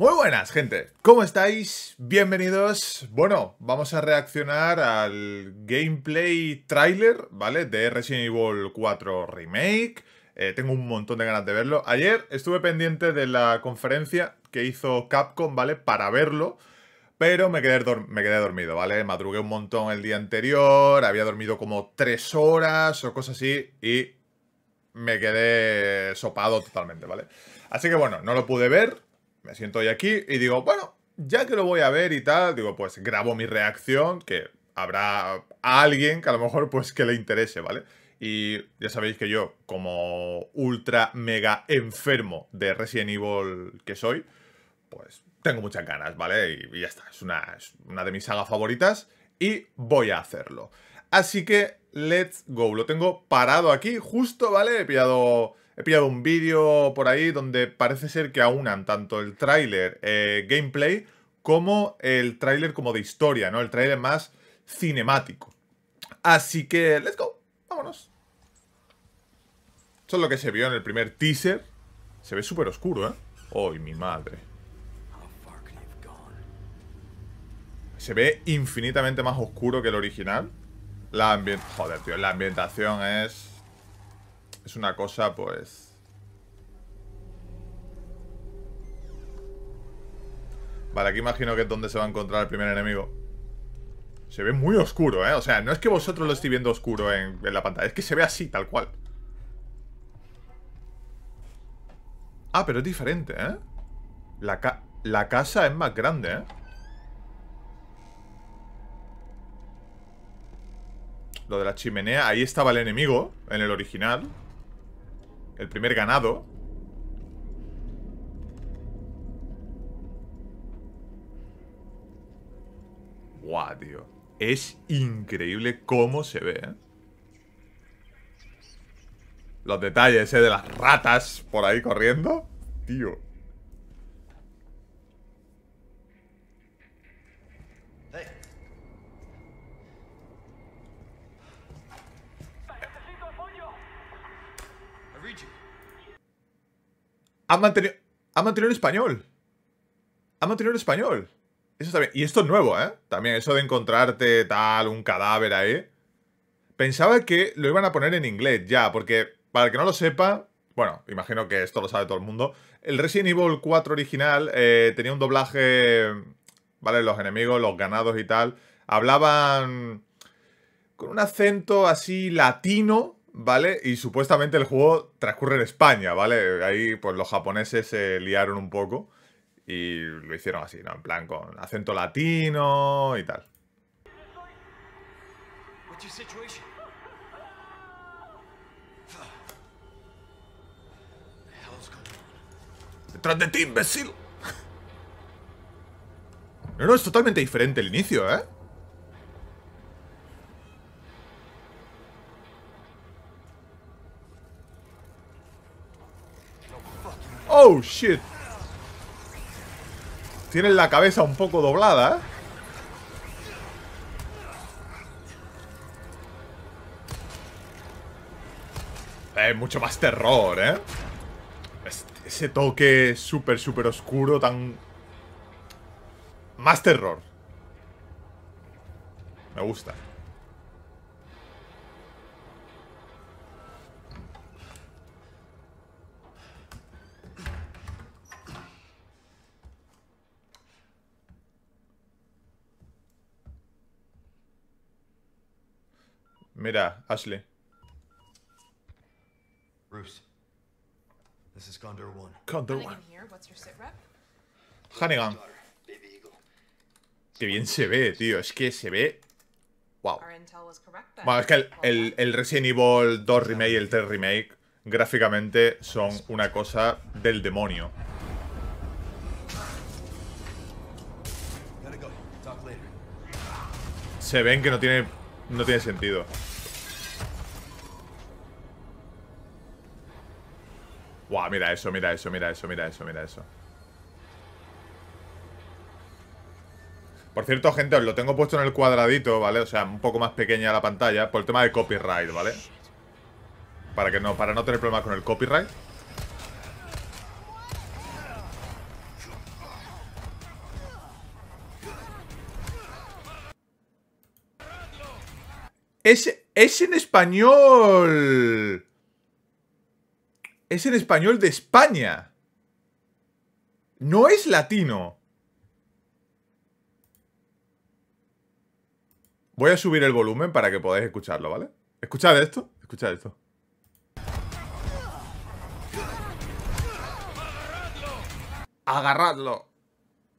Muy buenas, gente. ¿Cómo estáis? Bienvenidos. Bueno, vamos a reaccionar al gameplay trailer, ¿vale? De Resident Evil 4 Remake. Eh, tengo un montón de ganas de verlo. Ayer estuve pendiente de la conferencia que hizo Capcom, ¿vale? Para verlo. Pero me quedé, me quedé dormido, ¿vale? Madrugué un montón el día anterior, había dormido como tres horas o cosas así y me quedé sopado totalmente, ¿vale? Así que bueno, no lo pude ver, me siento hoy aquí y digo, bueno, ya que lo voy a ver y tal, digo, pues grabo mi reacción, que habrá alguien que a lo mejor pues que le interese, ¿vale? Y ya sabéis que yo, como ultra mega enfermo de Resident Evil que soy, pues tengo muchas ganas, ¿vale? Y, ya está, es una, es una de mis sagas favoritas y voy a hacerlo. Así que, let's go. Lo tengo parado aquí, justo, ¿vale? He pillado He pillado un vídeo por ahí donde parece ser que aunan tanto el tráiler eh, gameplay como el tráiler como de historia, ¿no? El tráiler más cinemático. Así que, let's go, vámonos. Esto es lo que se vio en el primer teaser. Se ve súper oscuro, ¿eh? ¡Ay, mi madre! Se ve infinitamente más oscuro que el original. La Joder, tío, la ambientación es es una cosa, pues... Vale, aquí imagino que es donde se va a encontrar el primer enemigo. Se ve muy oscuro, ¿eh? O sea, no es que vosotros lo estéis viendo oscuro en, la pantalla. Es que se ve así, tal cual. Ah, pero es diferente, ¿eh? La, la casa es más grande, ¿eh? Lo de la chimenea. Ahí estaba el enemigo, en el original el primer ganado. Guau, tío. Es increíble cómo se ve, ¿eh? Los detalles, ¿eh? De las ratas por ahí corriendo. Tío. han mantenido, ha español. Han mantenido el español. Eso está Y esto es nuevo, ¿eh? También eso de encontrarte tal, un cadáver ahí. Pensaba que lo iban a poner en inglés ya, porque para el que no lo sepa, bueno, imagino que esto lo sabe todo el mundo. El Resident Evil 4 original eh, tenía un doblaje, ¿vale? Los enemigos, los ganados y tal, hablaban con un acento así latino, ¿vale? Y supuestamente el juego transcurre en España, ¿vale? Ahí pues los japoneses se liaron un poco y lo hicieron así, ¿no? En plan con acento latino y tal. ¡Detrás de ti, imbécil! No, no, es totalmente diferente el inicio, ¿eh? ¡Oh, shit! Tienen la cabeza un poco doblada, ¿eh? mucho más terror, ¿eh? ese toque súper, súper oscuro, tan... Más terror. Me gusta. Mira, Ashley. This is Condor 1. 1. Hannigan. Qué bien se ve, tío. Es que se ve... Wow. Bueno, es que el, el Resident Evil 2 Remake y el 3 Remake gráficamente son una cosa del demonio. Se ven que no tiene, no tiene sentido. Guau, mira eso, mira eso, mira eso, mira eso, mira eso. Por cierto, gente, os lo tengo puesto en el cuadradito, ¿vale? O sea, un poco más pequeña la pantalla por el tema de copyright, ¿vale? Para que no, para no tener problemas con el copyright. Es, es en español es en español de España. No es latino. Voy a subir el volumen para que podáis escucharlo, ¿vale? Escuchad esto, escuchad esto. Agarradlo.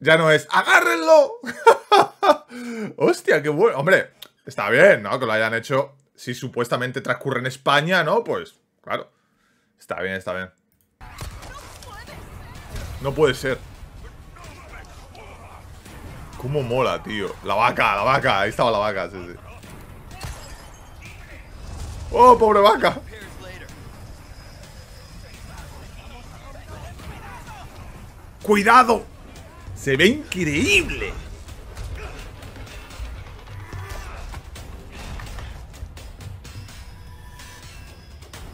Ya no es agárrenlo. Hostia, qué bueno. Hombre, está bien, ¿no? Que lo hayan hecho si supuestamente transcurre en España, ¿no? Pues, claro. Está bien, está bien. No puede ser. Cómo mola, tío. La vaca, la vaca. Ahí estaba la vaca, sí, sí. ¡Oh, pobre vaca! ¡Cuidado! ¡Se ve increíble!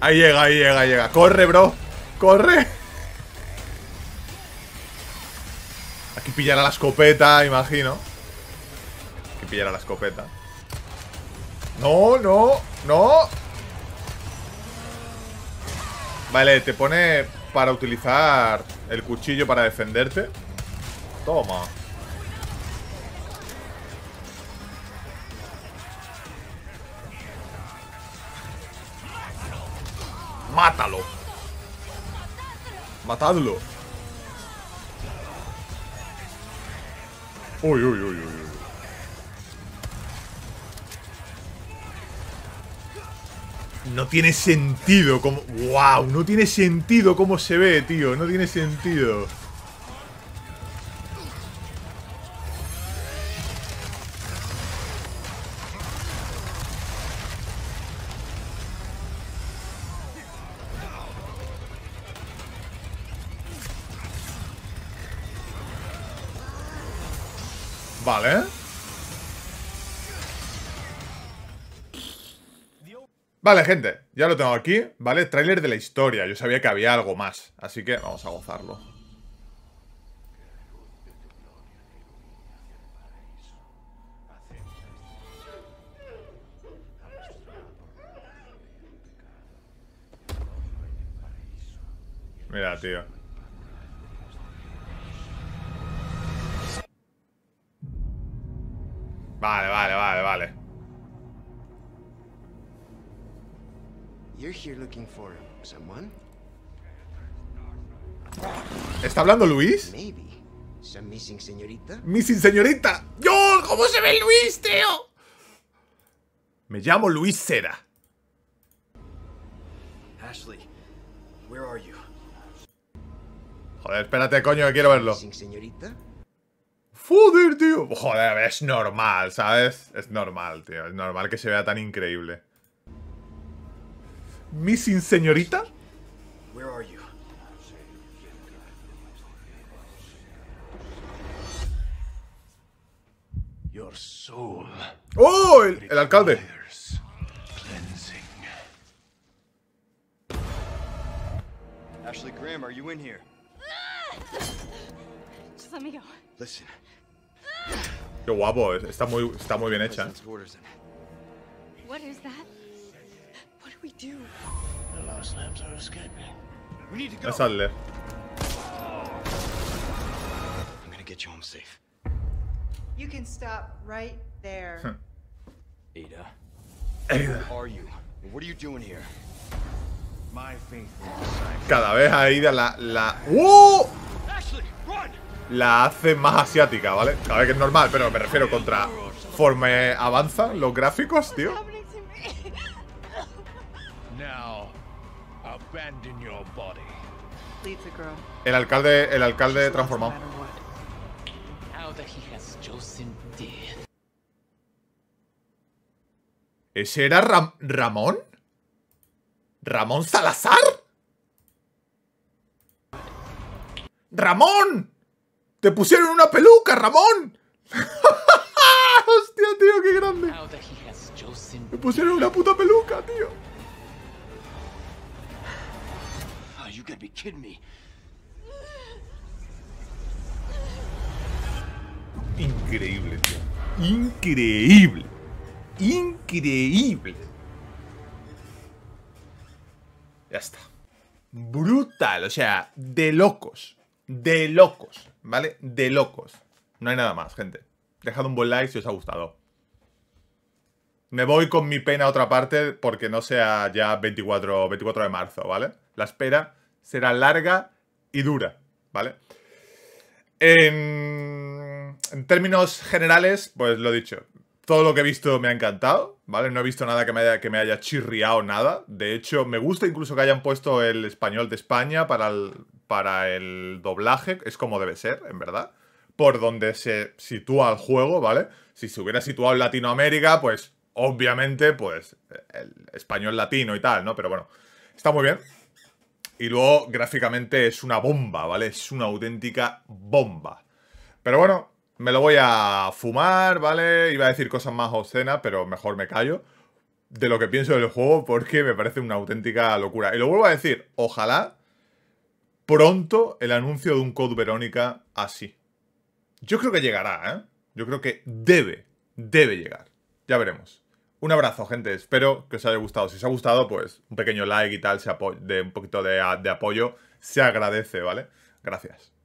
Ahí llega, ahí llega, ahí llega. Corre, bro. Corre. Aquí pillará la escopeta, imagino. Aquí pillará la escopeta. No, no, no. Vale, te pone para utilizar el cuchillo para defenderte. Toma. Mátalo. Matadlo. Uy, uy, uy, uy. No tiene sentido como... ¡Wow! No tiene sentido cómo se ve, tío. No tiene sentido. Vale. Vale, gente, ya lo tengo aquí, ¿vale? Trailer de la historia, yo sabía que había algo más, así que vamos a gozarlo. Mira, tío. Vale, vale, vale, vale. ¿Está hablando Luis? Missing señorita? ¡Missing señorita! ¡Yo! ¿Cómo se ve Luis, tío? Me llamo Luis Seda. Joder, espérate, coño, que quiero verlo. señorita? Joder, tío. Joder, es normal, ¿sabes? Es normal, tío. Es normal que se vea tan increíble. ¿Missing señorita? ¡Oh! El, alcalde. Ashley Graham, are you in here? Ah. Just let Listen, Qué guapo, está muy, está muy bien hecha. What is that? What do we do? The last lamps are escaping. We need to go. Sadler. I'm gonna get you home safe. You can stop right there. Ada. Ada. Who are you? What are you doing here? My faith. Cada vez a Ada la la. ¡Oh! la hace más asiática, ¿vale? A ver que es normal, pero me refiero contra forme ¿Avanza los gráficos, tío. El alcalde, el alcalde transformado. ¿Ese era Ramón? ¿Ramón Salazar? ¡Ramón! ¡Te pusieron una peluca, Ramón! ¡Hostia, tío, qué grande! Me pusieron una puta peluca, tío. Ah, Increíble, tío. Increíble. Increíble. Ya está. Brutal, o sea, de locos. De locos, ¿vale? De locos. No hay nada más, gente. Dejad un buen like si os ha gustado. Me voy con mi pena a otra parte porque no sea ya 24, de marzo, ¿vale? La espera será larga y dura, ¿vale? En, en términos generales, pues lo dicho, todo lo que he visto me ha encantado, ¿vale? No he visto nada que me haya, chirriado nada. De hecho, me gusta incluso que hayan puesto el español de España para el, para el doblaje. Es como debe ser, en verdad. Por donde se sitúa el juego, ¿vale? Si se hubiera situado en Latinoamérica, pues obviamente, pues el español latino y tal, ¿no? Pero bueno, está muy bien. Y luego, gráficamente, es una bomba, ¿vale? Es una auténtica bomba. Pero bueno, me lo voy a fumar, ¿vale? Iba a decir cosas más obscenas, pero mejor me callo. De lo que pienso del juego, porque me parece una auténtica locura. Y lo vuelvo a decir, ojalá pronto el anuncio de un Code Verónica así. Yo creo que llegará, ¿eh? Yo creo que debe, debe llegar. Ya veremos. Un abrazo, gente. Espero que os haya gustado. Si os ha gustado, pues un pequeño like y tal, se de un poquito de apoyo, se agradece, ¿vale? Gracias.